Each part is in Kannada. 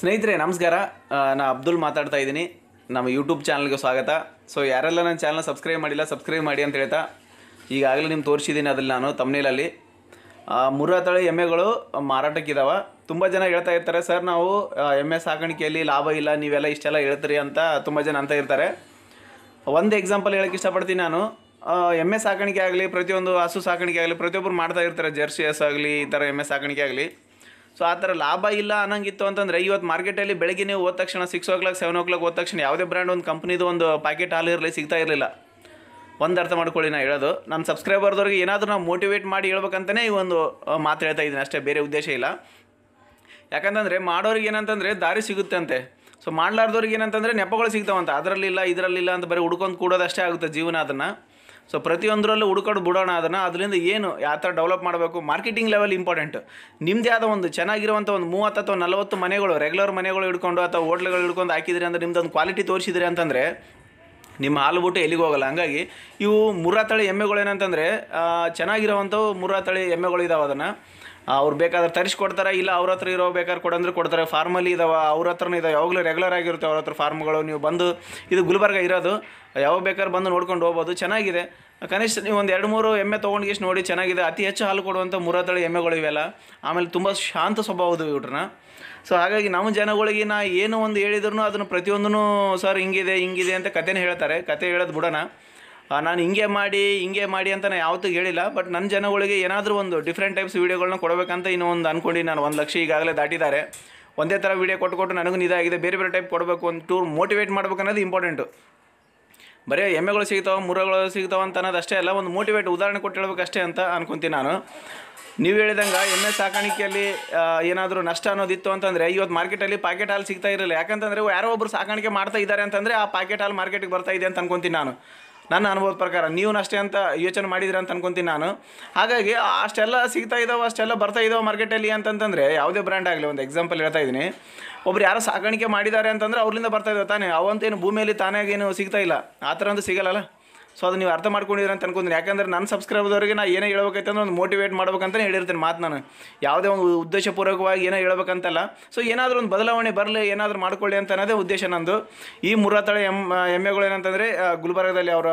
ಸ್ನೇಹಿತರೆ ನಮಸ್ಕಾರ ನಾನು ಅಬ್ದುಲ್ ಮಾತಾಡ್ತಾ ಇದ್ದೀನಿ ನಮ್ಮ ಯೂಟ್ಯೂಬ್ ಚಾನಲ್ಗೆ ಸ್ವಾಗತ ಸೊ ಯಾರೆಲ್ಲ ನನ್ನ ಚಾನಲ್ ಸಬ್ಸ್ಕ್ರೈಬ್ ಮಾಡಿಲ್ಲ ಸಬ್ಸ್ಕ್ರೈಬ್ ಮಾಡಿ ಅಂತ ಹೇಳ್ತಾ ಈಗಾಗಲೇ ನಿಮ್ಗೆ ತೋರಿಸಿದ್ದೀನಿ ಅದ್ರಲ್ಲಿ ನಾನು ತಮ್ನೇಲಲ್ಲಿ ಮೂರ ತಳಿ ಎಮ್ಮೆಗಳು ಮಾರಾಟಕ್ಕಿದಾವೆ ತುಂಬ ಜನ ಹೇಳ್ತಾ ಇರ್ತಾರೆ ಸರ್ ನಾವು ಎಮ್ಮೆ ಸಾಕಾಣಿಕೆಯಲ್ಲಿ ಲಾಭ ಇಲ್ಲ ನೀವೆಲ್ಲ ಇಷ್ಟೆಲ್ಲ ಹೇಳ್ತೀರಿ ಅಂತ ತುಂಬ ಜನ ಅಂತ ಇರ್ತಾರೆ ಒಂದು ಎಕ್ಸಾಂಪಲ್ ಹೇಳೋಕ್ಕೆ ಇಷ್ಟಪಡ್ತೀನಿ ನಾನು ಎಮ್ಮೆ ಸಾಕಾಣಿಕೆ ಆಗಲಿ ಪ್ರತಿಯೊಂದು ಹಸು ಸಾಕಾಣಿಕೆ ಆಗಲಿ ಪ್ರತಿಯೊಬ್ಬರು ಮಾಡ್ತಾ ಇರ್ತಾರೆ ಜರ್ಸಿ ಹಸು ಆಗಲಿ ಈ ಥರ ಎಮ್ಮೆ ಸಾಕಾಣಿಕೆ ಆಗಲಿ ಸೊ ಆ ಥರ ಲಾಭ ಇಲ್ಲ ಅನ್ನಂಗಿತ್ತು ಅಂತಂದರೆ ಇವತ್ತು ಮಾರ್ಕೆಟಲ್ಲಿ ಬೆಳಗ್ಗೆ ನೀವು ಹೋದ ತಕ್ಷಣ six o'clock seven o'clock ಹೋದ ತಕ್ಷಣ ಯಾವುದೇ ಬ್ರ್ಯಾಂಡ್ ಒಂದು ಕಂಪ್ನಿದು ಒಂದು ಪ್ಯಾಕೆಟ್ ಹಾಲು ಇರಲಿ ಸಿಗ್ತಾ ಇರಲಿಲ್ಲ ಒಂದು ಅರ್ಥ ಮಾಡ್ಕೊಳ್ಳಿ ನಾನು ಹೇಳೋದು ನಮ್ಮ ಸಬ್ಸ್ಕ್ರೈಬರ್ದವ್ರಿಗೆ ಏನಾದರೂ ನಾವು ಮೋಟಿವೇಟ್ ಮಾಡಿ ಹೇಳ್ಬೇಕಂತಲೇ ಈ ಒಂದು ಮಾತು ಹೇಳ್ತಾ ಇದ್ದೀನಿ ಅಷ್ಟೇ ಬೇರೆ ಉದ್ದೇಶ ಇಲ್ಲ ಯಾಕಂತಂದರೆ ಮಾಡೋರಿಗೆ ಏನಂತಂದರೆ ದಾರಿ ಸಿಗುತ್ತೆ ಅಂತೆ ಸೊ ಮಾಡಲಾರ್ದವ್ರಿಗೆ ಏನಂತಂದರೆ ನೆಪಗಳು ಸಿಗ್ತಾವಂತ ಅದರಲ್ಲಿಲ್ಲ ಇದರಲ್ಲಿಲ್ಲ ಅಂತ ಬರೀ ಹುಡ್ಕೊಂಡು ಕೂಡೋದಷ್ಟೇ ಆಗುತ್ತೆ ಜೀವನ ಅದನ್ನು ಸೊ ಪ್ರತಿಯೊಂದರಲ್ಲೂ ಹುಡ್ಕೊಂಡು ಬಿಡೋಣ ಅದನ್ನು ಅದರಿಂದ ಏನು ಯಾವ ಥರ ಡೆವಲಪ್ ಮಾಡಬೇಕು ಮಾರ್ಕೆಟಿಂಗ್ ಲೆವೆಲ್ ಇಂಪಾರ್ಟೆಂಟ್ ನಿಮ್ಮದೇ ಆದ ಒಂದು ಚೆನ್ನಾಗಿರುವಂಥ ಒಂದು ಮೂವತ್ತು ಅಥವಾ ನಲವತ್ತು ಮನೆಗಳು ರೆಗ್ಯುಲರ್ ಮನೆಗಳು ಹಿಡ್ಕೊಂಡು ಅಥವಾ ಹೋಟ್ಲ್ಗಳು ಹಿಡ್ಕೊಂಡು ಹಾಕಿದ್ರಿ ಅಂದರೆ ನಿಮ್ದೊಂದು ಕ್ವಾಲಿಟಿ ತೋರಿಸಿದ್ರಿ ಅಂತಂದರೆ ನಿಮ್ಮ ಹಾಲು ಬಿಟ್ಟು ಎಲ್ಲಿಗೆ ಹೋಗಲ್ಲ ಹಂಗಾಗಿ ಇವು ಮುರ್ರಾ ತಳಿ ಎಮ್ಮೆಗಳು ಏನಂತಂದರೆ ಚೆನ್ನಾಗಿರುವಂಥವು ಮುರ್ರಾ ತಳಿ ಎಮ್ಮೆಗಳು ಇದಾವೆ ಅದನ್ನು ಅವ್ರು ಬೇಕಾದ್ರೆ ಕೊಡ್ತಾರೆ ಇಲ್ಲ ಅವ್ರ ಹತ್ರ ಇರೋ ಬೇಕಾದ್ರೆ ಕೊಡಂದ್ರೆ ಕೊಡ್ತಾರೆ ಫಾರ್ಮಲ್ಲಿ ಇದಾವೆ ಅವ್ರ ಹತ್ರನೂ ಇದಾವೆ ಯಾವಾಗಲೂ ರೆಗ್ಯುಲರ್ ಆಗಿರುತ್ತೆ ಅವ್ರ ಹತ್ರ ಫಾರ್ಮ್ಗಳು ನೀವು ಬಂದು ಇದು ಗುಲ್ಬರ್ಗ ಇರೋದು ಯಾವಾಗ ಬೇಕಾದ್ರೆ ಬಂದು ನೋಡ್ಕೊಂಡು ಹೋಗ್ಬೋದು ಚೆನ್ನಾಗಿದೆ ಕನಿಷ್ಠ ನೀವು ಒಂದು ಎರಡು ಮೂರು ಎಮ್ಮೆ ತೊಗೊಂಡು ನೋಡಿ ಚೆನ್ನಾಗಿದೆ ಅತಿ ಹೆಚ್ಚು ಹಾಲು ಕೊಡುವಂಥ ಮುರತಳಿ ಎಮ್ಮೆಗಳು ಇವೆಲ್ಲ ಆಮೇಲೆ ತುಂಬ ಶಾಂತ ಸ್ವಭಾವದು ಇವ್ರನ್ನ ಸೊ ಹಾಗಾಗಿ ನಮ್ಮ ಜನಗಳಿಗೆ ನಾ ಏನು ಒಂದು ಹೇಳಿದ್ರು ಅದನ್ನು ಪ್ರತಿಯೊಂದೂ ಸರ್ ಹಿಂಗಿದೆ ಹಿಂಗಿದೆ ಅಂತ ಕಥೆನೇ ಹೇಳ್ತಾರೆ ಕತೆ ಹೇಳೋದು ಬಿಡೋಣ ನಾನು ಹಿಂಗೆ ಮಾಡಿ ಹಿಂಗೆ ಮಾಡಿ ಅಂತ ನಾನು ಯಾವತ್ತೂ ಹೇಳಿಲ್ಲ ಬಟ್ ನನ್ನ ಜನಗಳಿಗೆ ಏನಾದರೂ ಒಂದು ಡಿಫ್ರೆಂಟ್ ಟೈಪ್ಸ್ ವೀಡಿಯೋಗಳನ್ನ ಕೊಡಬೇಕಂತ ಇನ್ನೂ ಒಂದು ಅಂದ್ಕೊಂಡು ನಾನು ಒಂದು ಲಕ್ಷ ಈಗಾಗಲೇ ದಾಟಿದ್ದಾರೆ ಒಂದೇ ಥರ ವೀಡಿಯೋ ಕೊಟ್ಟು ನನಗೂ ಇದಾಗಿದೆ ಬೇರೆ ಬೇರೆ ಟೈಪ್ ಕೊಡಬೇಕು ಒಂದು ಟೂರ್ ಮೋಟಿವೇಟ್ ಮಾಡಬೇಕು ಅನ್ನೋದು ಇಂಪಾರ್ಟೆಂಟು ಬರೀ ಎಮ್ಮೆಗಳು ಸಿಗ್ತಾವೆ ಮುರಗಳು ಸಿಗ್ತಾವೆ ಅಂತ ಅನ್ನೋದು ಅಷ್ಟೇ ಅಲ್ಲ ಒಂದು ಮೋಟಿವೇಟ್ ಉದಾಹರಣೆ ಕೊಟ್ಟು ಅಷ್ಟೇ ಅಂತ ಅನ್ಕೊತೀನಿ ನಾನು ನೀವು ಹೇಳಿದಂಗೆ ಎಮ್ಮೆ ಸಾಕಾಣಿಕೆಯಲ್ಲಿ ಏನಾದರೂ ನಷ್ಟ ಅನ್ನೋದಿತ್ತು ಅಂತಂದರೆ ಇವತ್ತು ಮಾರ್ಕೆಟಲ್ಲಿ ಪ್ಯಾಕೆಟ್ ಹಾಲು ಸಿಗ್ತಾ ಇರಲಿಲ್ಲ ಯಾಕಂತಂದರೆ ಯಾರೋ ಒಬ್ಬರು ಸಾಕಾಣಿಕೆ ಮಾಡ್ತಾ ಇದ್ದಾರೆ ಅಂತಂದರೆ ಆ ಪ್ಯಾಕೆಟ್ ಹಾಲು ಮಾರ್ಕೆಟಿಗೆ ಬರ್ತಾ ಇದೆ ಅಂತ ಅನ್ಕೊತೀನಿ ನಾನು ನನ್ನ ಅನುಭವದ ಪ್ರಕಾರ ನೀವು ಅಷ್ಟೇ ಅಂತ ಯೋಚನೆ ಮಾಡಿದಿರ ಅಂತ ಅನ್ಕೊಂತೀನಿ ನಾನು ಹಾಗಾಗಿ ಅಷ್ಟೆಲ್ಲ ಸಿಗ್ತಾ ಇದ್ದಾವೆ ಅಷ್ಟೆಲ್ಲ ಬರ್ತಾ ಇದ್ದಾವೆ ಮಾರ್ಕೆಟಲ್ಲಿ ಅಂತಂತಂದರೆ ಯಾವುದೇ ಬ್ರ್ಯಾಂಡ್ ಆಗಲಿ ಒಂದು ಎಕ್ಸಾಂಪಲ್ ಹೇಳ್ತಾ ಇದ್ದೀನಿ ಒಬ್ರು ಯಾರೋ ಸಾಗಾಣಿಕೆ ಮಾಡಿದ್ದಾರೆ ಅಂತಂದರೆ ಅವ್ರಿಂದ ಬರ್ತಾ ಇದ್ದಾವೆ ತಾನೇ ಅವಂತೇನು ಭೂಮಿಯಲ್ಲಿ ತಾನೇ ಏನು ಸಿಗ್ತಾ ಇಲ್ಲ ಆ ಥರ ಅಂತೂ ಸಿಗಲ್ಲಲ್ಲ ಸೊ ಅದು ನೀವು ಅರ್ಥ ಮಾಡ್ಕೊಂಡಿದ್ರೆ ಅಂತ ಅನ್ಕೊಂಡ್ರೆ ಯಾಕಂದ್ರೆ ನನ್ನ ಅವರಿಗೆ ನಾನು ಏನೇ ಹೇಳ್ಬೇಕೈತೆ ಒಂದು ಮೋಟಿವೇಟ್ ಮಾಡ್ಬೇಕಂತಲೇ ಹೇಳಿರ್ತೀನಿ ಮಾತು ನಾನು ಯಾವುದೇ ಒಂದು ಉದ್ದೇಶಪೂರ್ವಕವಾಗಿ ಏನೋ ಹೇಳ್ಬೇಕಂತಲ್ಲ ಸೊ ಏನಾದರೂ ಒಂದು ಬದಲಾವಣೆ ಬರಲಿ ಏನಾದರೂ ಮಾಡ್ಕೊಳ್ಳಿ ಅಂತ ಅನ್ನೋದೇ ಉದ್ದೇಶ ನಂದು ಈ ಮುರತಳೆ ಎಮ್ ಎಮ್ಮೆಗಳು ಏನಂತಂದರೆ ಗುಲ್ಬರ್ಗದಲ್ಲಿ ಅವರು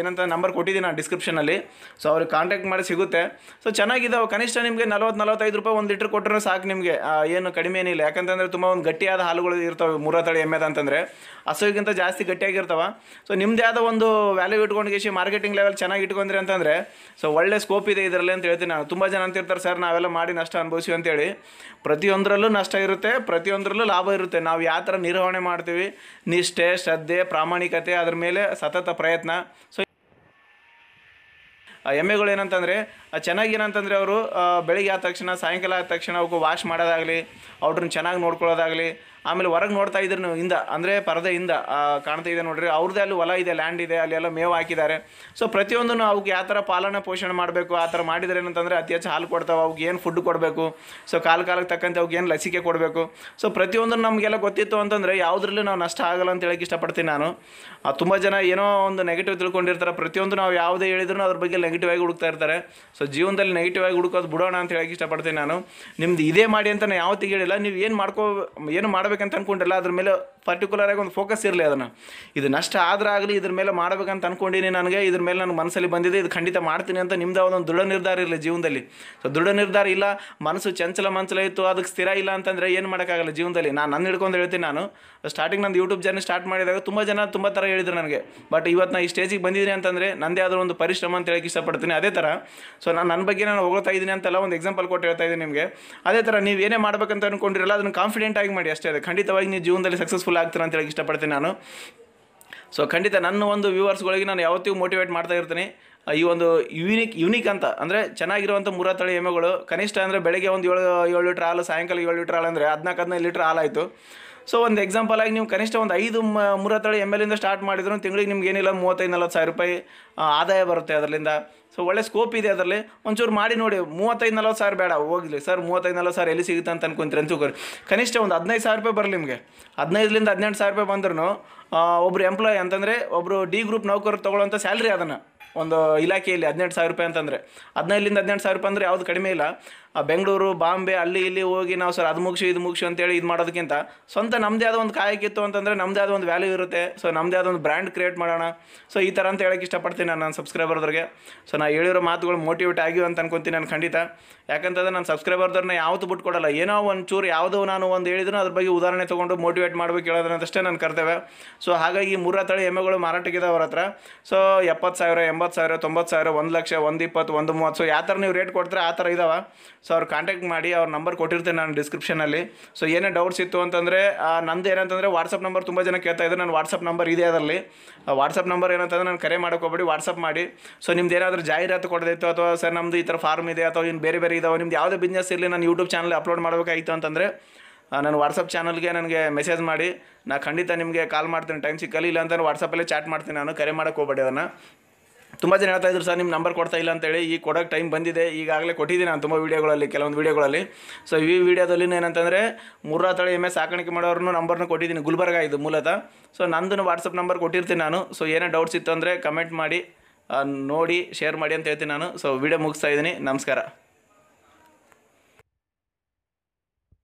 ಏನಂತ ನಂಬರ್ ಕೊಟ್ಟಿದ್ದೀನಿ ನಾನು ಡಿಸ್ಕ್ರಿಪ್ಷನಲ್ಲಿ ಸೊ ಅವ್ರಿಗೆ ಕಾಂಟ್ಯಾಕ್ಟ್ ಮಾಡಿ ಸಿಗುತ್ತೆ ಸೊ ಚೆನ್ನಾಗಿದ್ದಾವೆ ಕನಿಷ್ಠ ನಿಮಗೆ ನಲವತ್ತು ನಲವತ್ತೈದು ರೂಪಾಯಿ ಒಂದು ಲೀಟ್ರ್ ಕೊಟ್ಟರೆ ಸಾಕು ನಿಮಗೆ ಏನು ಕಡಿಮೆ ಏನಿಲ್ಲ ಯಾಕಂತಂದರೆ ತುಂಬ ಒಂದು ಗಟ್ಟಿಯಾದ ಹಾಲುಗಳು ಇರ್ತವೆ ಎಮ್ಮೆದ ಅಂತಂದರೆ ಹಸುವಿಗಿಂತ ಜಾಸ್ತಿ ಗಟ್ಟಿಯಾಗಿರ್ತವೆ ಸೊ ನಿಮ್ಮದೇ ಆದ ಒಂದು ವ್ಯಾಲ್ಯೂ ಇಟ್ಕೊಂಡು ಕಮ್ಯುನಿಕೇಶನ್ ಮಾರ್ಕೆಟಿಂಗ್ ಲೆವೆಲ್ ಚೆನ್ನಾಗಿ ಇಟ್ಕೊಂಡ್ರಿ ಅಂತಂದರೆ ಸೊ ಒಳ್ಳೆ ಸ್ಕೋಪ್ ಇದೆ ಇದರಲ್ಲಿ ಅಂತ ಹೇಳ್ತೀನಿ ನಾನು ತುಂಬ ಜನ ಅಂತಿರ್ತಾರೆ ಸರ್ ನಾವೆಲ್ಲ ಮಾಡಿ ನಷ್ಟ ಅನುಭವಿಸಿ ಅಂತೇಳಿ ಪ್ರತಿಯೊಂದರಲ್ಲೂ ನಷ್ಟ ಇರುತ್ತೆ ಪ್ರತಿಯೊಂದರಲ್ಲೂ ಲಾಭ ಇರುತ್ತೆ ನಾವು ಯಾವ ಥರ ನಿರ್ವಹಣೆ ಮಾಡ್ತೀವಿ ನಿಷ್ಠೆ ಶ್ರದ್ಧೆ ಪ್ರಾಮಾಣಿಕತೆ ಅದ್ರ ಮೇಲೆ ಸತತ ಪ್ರಯತ್ನ ಸೊ ಎಮ್ಮೆಗಳು ಏನಂತಂದರೆ ಏನಂತಂದರೆ ಅವರು ಬೆಳಿಗ್ಗೆ ಆದ ತಕ್ಷಣ ಸಾಯಂಕಾಲ ಆದ ತಕ್ಷಣ ಅವಕ್ಕೆ ವಾಶ್ ಮಾಡೋದಾಗಲಿ ಅವ್ರನ್ನ ಚೆನ್ನಾಗಿ ನೋಡ್ಕೊಳ್ಳೋದಾಗಲಿ ಆಮೇಲೆ ಹೊರಗೆ ನೋಡ್ತಾ ಇದ್ರು ನೀವು ಹಿಂದ ಅಂದರೆ ಪರದೆ ಹಿಂದ ಕಾಣ್ತಾ ಇದೆ ನೋಡ್ರಿ ಅವ್ರದ್ದೇ ಅಲ್ಲಿ ಹೊಲ ಇದೆ ಲ್ಯಾಂಡ್ ಇದೆ ಅಲ್ಲೆಲ್ಲ ಮೇವು ಹಾಕಿದ್ದಾರೆ ಸೊ ಪ್ರತಿಯೊಂದನ್ನು ಅವ್ಕೆ ಯಾವ ಥರ ಪಾಲನೆ ಪೋಷಣೆ ಮಾಡಬೇಕು ಆ ಥರ ಮಾಡಿದರೆ ಏನಂತಂದರೆ ಅತಿ ಹೆಚ್ಚು ಹಾಲು ಕೊಡ್ತಾವೆ ಅವ್ಗೆ ಏನು ಫುಡ್ ಕೊಡಬೇಕು ಸೊ ಕಾಲ ಕಾಲಕ್ಕೆ ತಕ್ಕಂತೆ ಅವ್ಗೆ ಏನು ಲಸಿಕೆ ಕೊಡಬೇಕು ಸೊ ಪ್ರತಿಯೊಂದನ್ನು ನಮಗೆಲ್ಲ ಗೊತ್ತಿತ್ತು ಅಂತಂದರೆ ಯಾವುದ್ರಲ್ಲಿ ನಾವು ನಷ್ಟ ಆಗಲ್ಲ ಅಂತ ಹೇಳಕ್ಕೆ ಇಷ್ಟಪಡ್ತೀನಿ ನಾನು ತುಂಬ ಜನ ಏನೋ ಒಂದು ನೆಗೆಟಿವ್ ತಿಳ್ಕೊಂಡಿರ್ತಾರೆ ಪ್ರತಿಯೊಂದು ನಾವು ಯಾವುದೇ ಹೇಳಿದ್ರು ಅದ್ರ ಬಗ್ಗೆ ನೆಗೆಟಿವ್ ಆಗಿ ಹುಡುಕ್ತಾ ಇರ್ತಾರೆ ಸೊ ಜೀವನದಲ್ಲಿ ನೆಗೆಟಿವ್ ಆಗಿ ಹುಡುಕೋದು ಬಿಡೋಣ ಅಂತ ಹೇಳಕ್ಕೆ ಇಷ್ಟಪಡ್ತೀನಿ ನಾನು ನಿಮ್ದು ಇದೇ ಮಾಡಿ ಅಂತ ನಾನು ಯಾವತ್ತಿಗೆ ಹೇಳಿಲ್ಲ ನೀವು ಏನು ಮಾಡ್ಕೋ ಏನು ಮಾಡಬೇಕು ಮಾಡ್ಬೇಕಂತ ಅಂದ್ಕೊಂಡ್ರಲ್ಲ ಅದ್ರ ಮೇಲೆ ಪರ್ಟಿಕ್ಯುಲರಾಗಿ ಒಂದು ಫೋಕಸ್ ಇರಲಿ ಅದನ್ನು ಇದು ನಷ್ಟ ಆದ್ರೆ ಆಗಲಿ ಇದ್ರ ಮೇಲೆ ಮಾಡಬೇಕಂತ ಅಂದ್ಕೊಂಡಿನಿ ನನಗೆ ಇದ್ರ ಮೇಲೆ ನನ್ನ ಮನಸ್ಸಲ್ಲಿ ಬಂದಿದೆ ಇದು ಖಂಡಿತ ಮಾಡ್ತೀನಿ ಅಂತ ನಿಮ್ದು ಒಂದು ದೃಢ ನಿರ್ಧಾರ ಇರಲಿ ಜೀವನದಲ್ಲಿ ಸೊ ದೃಢ ನಿರ್ಧಾರ ಇಲ್ಲ ಮನಸ್ಸು ಚಂಚಲ ಮಂಚಲ ಇತ್ತು ಅದಕ್ಕೆ ಸ್ಥಿರ ಇಲ್ಲ ಅಂತಂದರೆ ಏನು ಮಾಡೋಕ್ಕಾಗಲ್ಲ ಜೀವನದಲ್ಲಿ ನಾನು ನನ್ನ ಹಿಡ್ಕೊಂಡು ಹೇಳ್ತೀನಿ ನಾನು ಸ್ಟಾರ್ಟಿಂಗ್ ನಂದು ಯೂಟ್ಯೂಬ್ ಜರ್ನಿ ಸ್ಟಾರ್ಟ್ ಮಾಡಿದಾಗ ತುಂಬ ಜನ ತುಂಬ ಥರ ಹೇಳಿದ್ರು ನನಗೆ ಬಟ್ ಇವತ್ತು ನಾನು ಈ ಸ್ಟೇಜಿಗೆ ಬಂದಿದ್ದೀನಿ ಅಂತಂದರೆ ನನ್ನದೇ ಆದರೂ ಒಂದು ಪರಿಶ್ರಮ ಅಂತ ಹೇಳಕ್ಕೆ ಇಷ್ಟಪಡ್ತೀನಿ ಅದೇ ಥರ ಸೊ ನಾನು ನನ್ನ ಬಗ್ಗೆ ನಾನು ಹೋಗ್ತಾ ಇದ್ದೀನಿ ಅಂತೆಲ್ಲ ಒಂದು ಎಕ್ಸಾಂಪಲ್ ಕೊಟ್ಟು ಹೇಳ್ತಾ ಇದ್ದೀನಿ ನಿಮಗೆ ಅದೇ ಥರ ನೀವು ಏನೇ ಮಾಡ್ಬೇಕಂತ ಅನ್ಕೊಂಡಿರಲ್ಲ ಅದನ್ನು ಕಾನ್ಫಿಡೆಂಟ್ ಆಗಿ ಮಾಡಿ ಅಷ್ಟೇ ಅದೇ ಖಂಡಿತವಾಗಿ ನೀವು ಜೀವನದಲ್ಲಿ ಸಕ್ಸಸ್ಫುಲ್ ಹೆಲ್ಪ್ಫುಲ್ ಅಂತ ಹೇಳಿ ಇಷ್ಟಪಡ್ತೀನಿ ನಾನು ಸೊ ಖಂಡಿತ ನನ್ನ ಒಂದು ವ್ಯೂವರ್ಸ್ಗಳಿಗೆ ನಾನು ಯಾವತ್ತಿಗೂ ಮೋಟಿವೇಟ್ ಮಾಡ್ತಾ ಇರ್ತೀನಿ ಈ ಒಂದು ಯೂನಿಕ್ ಯೂನಿಕ್ ಅಂತ ಅಂದರೆ ಚೆನ್ನಾಗಿರುವಂಥ ಮೂರ ತಳಿ ಎಮ್ಮೆಗಳು ಕನಿಷ್ಠ ಅಂದರೆ ಬೆಳಗ್ಗೆ ಒಂದು ಏಳು ಏಳು ಲೀಟ್ರ್ ಹಾಲು ಸಾಯಂಕಾಲ ಏಳು ಲೀಟ್ರ್ ಹಾಲು ಅಂದರೆ ಹದಿನಾಲ್ಕು ಹದಿನೈದು ಲೀಟ್ರ್ ಹಾಲಾಯಿತು ಸೊ ಒಂದು ಎಕ್ಸಾಂಪಲ್ ಆಗಿ ನೀವು ಕನಿಷ್ಠ ಒಂದು ಐದು ಮೂರ ತಳಿ ಎಮ್ ಎಲ್ಲಿಂದ ಸ್ಟಾರ್ಟ್ ಮಾಡಿದ್ರು ತಿಂಗಳಿಗೆ ನಿಮ್ಗೆ ಏನಿಲ್ಲ ಮೂವತ್ತೈದು ನಲ್ವತ್ತು ಸಾವಿರ ರೂಪಾಯಿ ಆದಾಯ ಬರುತ್ತೆ ಅದರಿಂದ ಸೊ ಒಳ್ಳೆ ಸ್ಕೋಪ್ ಇದೆ ಅದರಲ್ಲಿ ಒಂಚೂರು ಮಾಡಿ ನೋಡಿ ಮೂವತ್ತೈದು ನಲ್ವತ್ತು ಸಾವಿರ ಬೇಡ ಹೋಗಲಿ ಸರ್ ಮೂವತ್ತೈದು ನಲ್ವತ್ತು ಸಾವಿರ ಎಲ್ಲಿ ಸಿಗುತ್ತೆ ಅಂತ ಅನ್ಕೊಂತೀರಿ ಅಂತೂಕರಿ ಕನಿಷ್ಠ ಒಂದು ಹದಿನೈದು ಸಾವಿರ ರೂಪಾಯಿ ಬರಲಿ ನಿಮಗೆ ಹದಿನೈದರಿಂದ ಹದಿನೆಂಟು ಸಾವಿರ ರೂಪಾಯಿ ಬಂದ್ರೂ ಒಬ್ಬರು ಎಂಪ್ಲಾಯ್ ಅಂತಂದರೆ ಒಬ್ಬರು ಡಿ ಗ್ರೂಪ್ ನೌಕರರು ತೊಗೊಳ್ಳೋಂಥ ಸ್ಯಾಲ್ರಿ ಅದನ್ನು ಒಂದು ಇಲಾಖೆಯಲ್ಲಿ ಹದಿನೆಂಟು ಸಾವಿರ ರೂಪಾಯಿ ಅಂತಂದರೆ ಹದಿನೈದರಿಂದ ಹದಿನೆಂಟು ಸಾವಿರ ರೂಪಾಯಿ ಅಂದರೆ ಯಾವುದು ಕಡಿಮೆ ಇಲ್ಲ ಬೆಂಗಳೂರು ಬಾಂಬೆ ಅಲ್ಲಿ ಇಲ್ಲಿ ಹೋಗಿ ನಾವು ಸರ್ ಅದು ಮುಗಿಸು ಇದು ಮುಗಿಸು ಅಂತೇಳಿ ಇದು ಮಾಡೋದಕ್ಕಿಂತ ಸ್ವಂತ ನಮ್ಮದೇ ಆದ ಒಂದು ಕಾಯಕ್ಕಿತ್ತು ಅಂತಂದರೆ ನಮ್ಮದೇ ಆದ ಒಂದು ವ್ಯಾಲ್ಯೂ ಇರುತ್ತೆ ಸೊ ನಮ್ಮದೇ ಆದ ಒಂದು ಬ್ರ್ಯಾಂಡ್ ಕ್ರಿಯೇಟ್ ಮಾಡೋಣ ಸೊ ಈ ಥರ ಅಂತ ಹೇಳೋಕ್ಕೆ ಇಷ್ಟಪಡ್ತೀನಿ ನಾನು ನನ್ನ ಸಬ್ಸ್ಕ್ರೈಬರ್ದ್ರಿಗೆ ಸೊ ನಾನು ಹೇಳಿರೋ ಮಾತುಗಳು ಮೋಟಿವೇಟ್ ಆಗಿವೆ ಅಂತ ಅನ್ಕೊತೀನಿ ನಾನು ಖಂಡಿತ ಯಾಕಂತಂದ್ರೆ ನಾನು ಸಬ್ಸ್ಕ್ರೈಬರ್ದವ್ರನ್ನ ಯಾವತ್ತು ಬಿಟ್ಕೊಡಲ್ಲ ಏನೋ ಒಂದು ಚೂರು ಯಾವುದೋ ನಾನು ಒಂದು ಹೇಳಿದ್ರು ಅದ್ರ ಬಗ್ಗೆ ಉದಾಹರಣೆ ತೊಗೊಂಡು ಮೋಟಿವೇಟ್ ಮಾಡಬೇಕು ಹೇಳೋದ್ರಂತಷ್ಟೇ ನಾನು ಕರ್ತೇವೆ ಸೊ ಹಾಗಾಗಿ ಮೂರ ತಳಿ ಎಮ್ಮೆಗಳು ಮಾರಾಟಕ್ಕಿದೆ ಅವ್ರ ಹತ್ರ ಸೊ ಎಪ್ಪತ್ತು ಸಾವಿರ ಎಂಬತ್ತು ಸಾವಿರ ತೊಂಬತ್ತು ಸಾವಿರ ಒಂದು ಲಕ್ಷ ಒಂದು ಇಪ್ಪತ್ತು ಒಂದು ಮೂವತ್ತು ಸೊ ಯಾವ ಥರ ನೀವು ರೇಟ್ ಕೊಡ್ತಾರೆ ಆ ಥರ ಇದಾವೆ ಸೊ ಅವ್ರು ಕಾಂಟ್ಯಾಕ್ಟ್ ಮಾಡಿ ಅವ್ರ ನಂಬರ್ ಕೊಟ್ಟಿರ್ತೀನಿ ನಾನು ಡಿಸ್ಕ್ರಿಪ್ಷನಲ್ಲಿ ಸೊ ಏನೇ ಡೌಟ್ಸ್ ಇತ್ತು ಅಂತಂದರೆ ನಂದು ಏನಂತಂದರೆ ವಾಟ್ಸಪ್ ನಂಬರ್ ತುಂಬ ಜನ ಕೇಳ್ತಾ ಇದ್ದಾರೆ ನಾನು ವಾಟ್ಸಪ್ ನಂಬರ್ ಇದೆ ಅದರಲ್ಲಿ ವಾಟ್ಸಪ್ ನಂಬರ್ ಏನಂತಂದ್ರೆ ನಾನು ಕರೆ ಹೋಗಬೇಡಿ ವಾಟ್ಸಪ್ ಮಾಡಿ ಸೊ ನಿಮ್ದು ಏನಾದರೂ ಜಾಹೀರಾತು ಕೊಡೋದಿತ್ತು ಅಥವಾ ಸರ್ ನಮ್ಮದು ಈ ಥರ ಫಾರ್ಮ್ ಇದೆ ಅಥವಾ ಇನ್ನು ಬೇರೆ ಬೇರೆ ಇದಾವೆ ನಿಮ್ದು ಯಾವುದೇ ಬಿಸ್ನೆಸ್ ಇರಲಿ ನಾನು ಯೂಟ್ಯೂಬ್ ಚಾನಲ್ ಅಪ್ಲೋಡ್ ಮಾಡಬೇಕಾಗಿತ್ತು ಅಂತಂದರೆ ನಾನು ವಾಟ್ಸಪ್ ಚಾನಲ್ಗೆ ನನಗೆ ಮೆಸೇಜ್ ಮಾಡಿ ನಾನು ಖಂಡಿತ ನಿಮಗೆ ಕಾಲ್ ಮಾಡ್ತೀನಿ ಟೈಮ್ ಸಿಕ್ಕಲಿ ಇಲ್ಲ ಅಂತಂದ್ರೆ ವಾಟ್ಸಪ್ಪಲ್ಲೇ ಚಾಟ್ ಮಾಡ್ತೀನಿ ನಾನು ಕರೆ ಮಾಡೋಕ್ಕೆ ಹೋಗ್ಬೇಡಿ ಅದನ್ನು ತುಂಬ ಜನ ಹೇಳ್ತಾ ಇದ್ರು ಸರ್ ನಿಮ್ಮ ನಂಬರ್ ಕೊಡ್ತಾ ಇಲ್ಲ ಅಂತೇಳಿ ಈ ಕೊಡೋಕ್ಕೆ ಟೈಮ್ ಬಂದಿದೆ ಈಗಾಗಲೇ ಕೊಟ್ಟಿದ್ದೀನಿ ನಾನು ತುಂಬ ವೀಡಿಯೋಗಳಲ್ಲಿ ಕೆಲವೊಂದು ವೀಡಿಯೋಗಳಲ್ಲಿ ಸೊ ಈ ವಿಡಿಯೋದಲ್ಲಿ ಏನಂತಂದರೆ ಮುರ್ರಾ ತಳಿ ಎಮ್ಮೆ ಸಾಕಾಣಿಕೆ ಮಾಡೋರನ್ನು ನಂಬರ್ನೂ ಕೊಟ್ಟಿದ್ದೀನಿ ಗುಲ್ಬರ್ಗ ಇದು ಮೂಲತಃ ಸೊ ನಂದು ವಾಟ್ಸಪ್ ನಂಬರ್ ಕೊಟ್ಟಿರ್ತೀನಿ ನಾನು ಸೊ ಏನೇ ಡೌಟ್ಸ್ ಇತ್ತು ಅಂದರೆ ಕಮೆಂಟ್ ಮಾಡಿ ನೋಡಿ ಶೇರ್ ಮಾಡಿ ಅಂತ ಹೇಳ್ತೀನಿ ನಾನು ಸೊ ವಿಡಿಯೋ ಮುಗಿಸ್ತಾ ಇದ್ದೀನಿ ನಮಸ್ಕಾರ